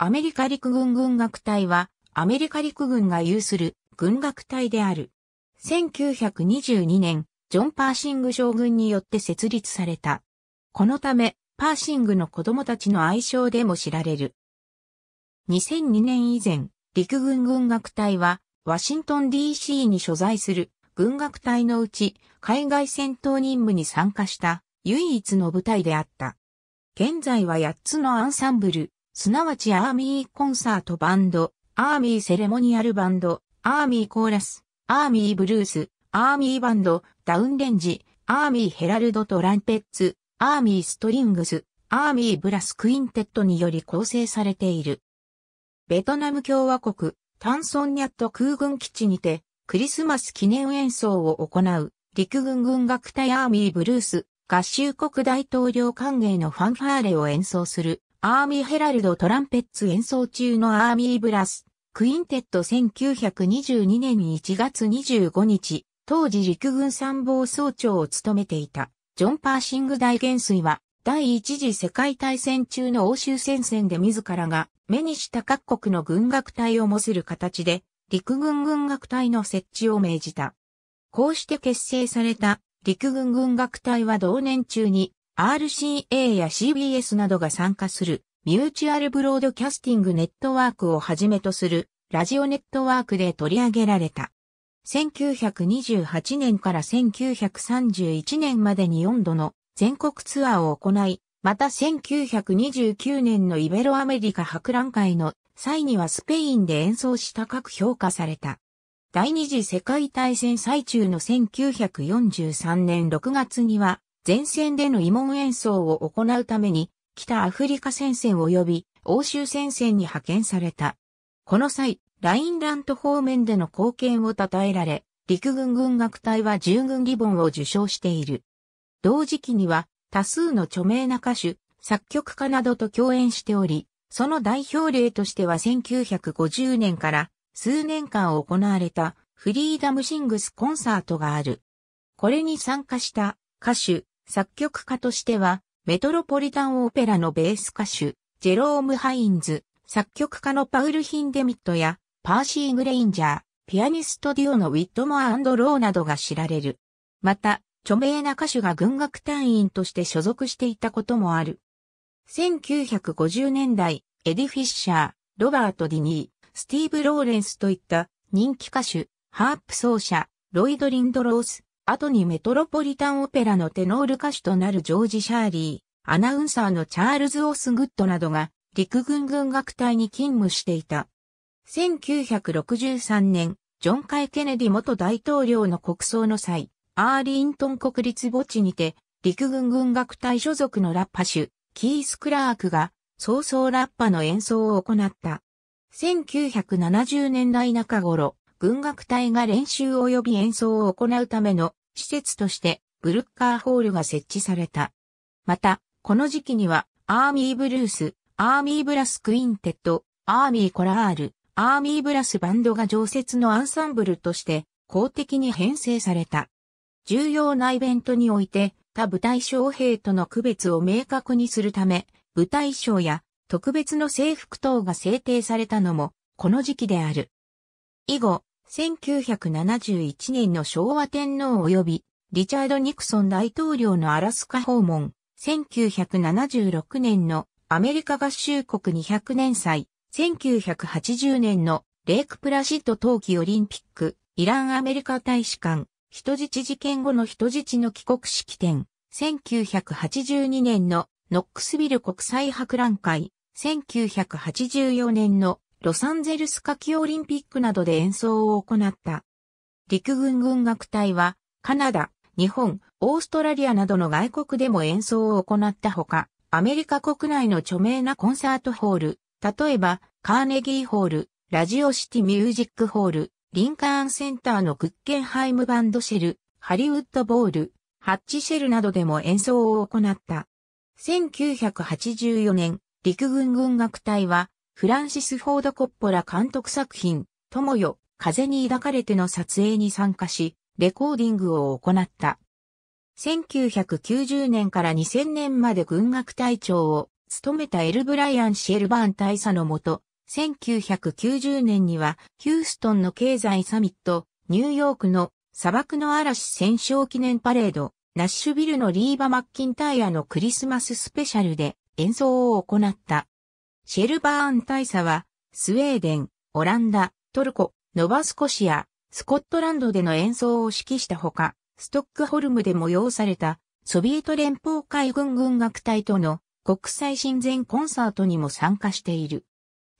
アメリカ陸軍軍楽隊は、アメリカ陸軍が有する軍楽隊である。1922年、ジョン・パーシング将軍によって設立された。このため、パーシングの子供たちの愛称でも知られる。2002年以前、陸軍軍楽隊は、ワシントン DC に所在する軍楽隊のうち、海外戦闘任務に参加した唯一の部隊であった。現在は8つのアンサンブル、すなわちアーミーコンサートバンド、アーミーセレモニアルバンド、アーミーコーラス、アーミーブルース、アーミーバンド、ダウンレンジ、アーミーヘラルドトランペッツ、アーミーストリングス、アーミーブラスクインテットにより構成されている。ベトナム共和国、タンソンニャット空軍基地にて、クリスマス記念演奏を行う、陸軍軍楽隊アーミーブルース、合衆国大統領歓迎のファンファーレを演奏する、アーミーヘラルドトランペッツ演奏中のアーミーブラス、クインテット1922年1月25日、当時陸軍参謀総長を務めていた、ジョン・パーシング大元帥は、第一次世界大戦中の欧州戦線で自らが目にした各国の軍楽隊を模する形で、陸軍軍楽隊の設置を命じた。こうして結成された陸軍軍楽隊は同年中に RCA や CBS などが参加するミューチュアルブロードキャスティングネットワークをはじめとするラジオネットワークで取り上げられた。1928年から1931年までに4度の全国ツアーを行い、また1929年のイベロアメリカ博覧会の際にはスペインで演奏し高く評価された。第二次世界大戦最中の1943年6月には前線での慰問演奏を行うために、北アフリカ戦線及び欧州戦線に派遣された。この際、ラインラント方面での貢献を称えられ、陸軍軍楽隊は従軍リボンを受賞している。同時期には多数の著名な歌手、作曲家などと共演しており、その代表例としては1950年から数年間行われたフリーダムシングスコンサートがある。これに参加した歌手、作曲家としては、メトロポリタンオペラのベース歌手、ジェローム・ハインズ、作曲家のパウル・ヒンデミットや、パーシー・グレインジャー、ピアニストデュオのウィットモアローなどが知られる。また、著名な歌手が軍楽隊員として所属していたこともある。1950年代、エディ・フィッシャー、ロバート・ディニー、スティーブ・ローレンスといった人気歌手、ハープ奏者、ロイド・リンドロース、後にメトロポリタンオペラのテノール歌手となるジョージ・シャーリー、アナウンサーのチャールズ・オスグッドなどが陸軍軍楽隊に勤務していた。1963年、ジョン・カイ・ケネディ元大統領の国葬の際、アーリントン国立墓地にて、陸軍軍楽隊所属のラッパ手、キース・クラークが、早々ラッパの演奏を行った。1970年代中頃、軍楽隊が練習及び演奏を行うための施設としてブルッカーホールが設置された。また、この時期にはアーミーブルース、アーミーブラスクインテッド、アーミーコラール、アーミーブラスバンドが常設のアンサンブルとして公的に編成された。重要なイベントにおいて他部隊将兵との区別を明確にするため、部隊将や特別の制服等が制定されたのもこの時期である。以後、1971年の昭和天皇及びリチャード・ニクソン大統領のアラスカ訪問、1976年のアメリカ合衆国200年祭、1980年のレイクプラシッド冬季オリンピック、イランアメリカ大使館、人質事件後の人質の帰国式典、1982年のノックスビル国際博覧会、1984年のロサンゼルス夏季オリンピックなどで演奏を行った。陸軍軍楽隊は、カナダ、日本、オーストラリアなどの外国でも演奏を行ったほか、アメリカ国内の著名なコンサートホール、例えば、カーネギーホール、ラジオシティミュージックホール、リンカーンセンターのクッケンハイムバンドシェル、ハリウッドボール、ハッチシェルなどでも演奏を行った。1984年、陸軍軍楽隊は、フランシス・フォード・コッポラ監督作品、友よ、風に抱かれての撮影に参加し、レコーディングを行った。1990年から2000年まで軍学隊長を務めたエル・ブライアン・シェルバーン大佐のもと、1990年にはヒューストンの経済サミット、ニューヨークの砂漠の嵐戦勝記念パレード、ナッシュビルのリーバ・マッキンタイヤのクリスマススペシャルで演奏を行った。シェルバーン大佐は、スウェーデン、オランダ、トルコ、ノバスコシア、スコットランドでの演奏を指揮したほか、ストックホルムで催されたソビエト連邦海軍軍楽隊との国際親善コンサートにも参加している。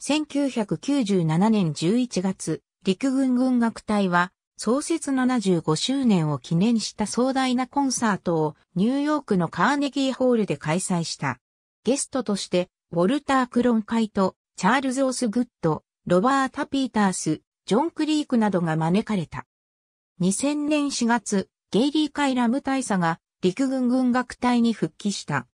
1997年11月、陸軍軍楽隊は創設75周年を記念した壮大なコンサートをニューヨークのカーネギーホールで開催した。ゲストとしてウォルター・クロンカイト、チャールズ・オス・グッド、ロバータ・ピータース、ジョン・クリークなどが招かれた。2000年4月、ゲイリーカイ・ラム大佐が陸軍軍楽隊に復帰した。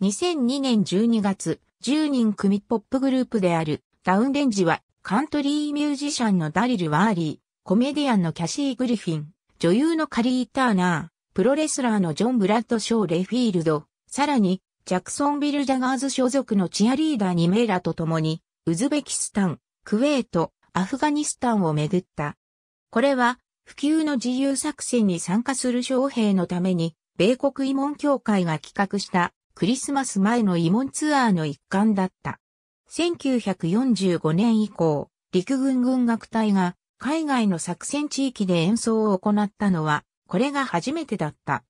2002年12月、10人組ポップグループであるダウンレンジはカントリーミュージシャンのダリル・ワーリー、コメディアンのキャシー・グリフィン、女優のカリー・ターナー、プロレスラーのジョン・ブラッド・ショー・レフィールド、さらにジャクソンビル・ジャガーズ所属のチアリーダー2名らと共に、ウズベキスタン、クウェート、アフガニスタンをめぐった。これは、普及の自由作戦に参加する将兵のために、米国慰問協会が企画したクリスマス前の慰問ツアーの一環だった。1945年以降、陸軍軍楽隊が海外の作戦地域で演奏を行ったのは、これが初めてだった。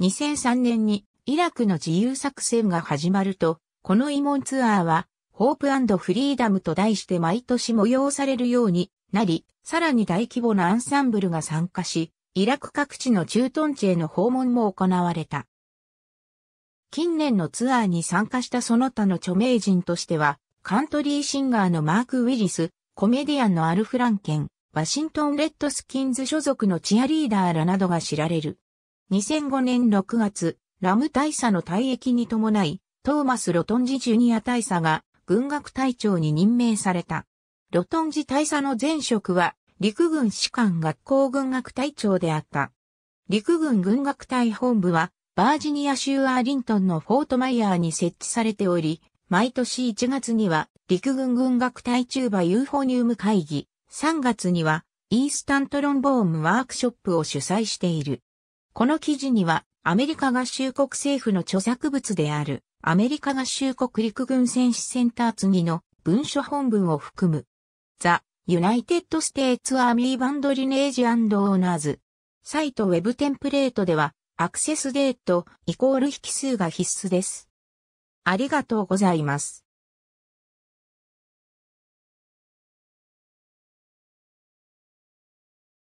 2003年にイラクの自由作戦が始まると、この慰問ツアーは、ホープフリーダムと題して毎年催されるようになり、さらに大規模なアンサンブルが参加し、イラク各地の駐屯地への訪問も行われた。近年のツアーに参加したその他の著名人としては、カントリーシンガーのマーク・ウィリス、コメディアンのアル・フランケン、ワシントン・レッドスキンズ所属のチアリーダーらなどが知られる。2005年6月、ラム大佐の退役に伴い、トーマス・ロトンジ・ジュニア大佐が軍学隊長に任命された。ロトンジ大佐の前職は陸軍士官学校軍学隊長であった。陸軍軍学隊本部はバージニア州アーリントンのフォートマイヤーに設置されており、毎年1月には陸軍軍学隊中バ・ユーフォニウム会議、3月にはイースタントロンボームワークショップを主催している。この記事にはアメリカ合衆国政府の著作物である、アメリカ合衆国陸軍戦士センター次の文書本文を含む。ザ・ユナイテッド・ステイツ・アーミー・バンド・リネージ・アンド・オーナーズ。サイトウェブテンプレートでは、アクセスデートイコール引数が必須です。ありがとうございます。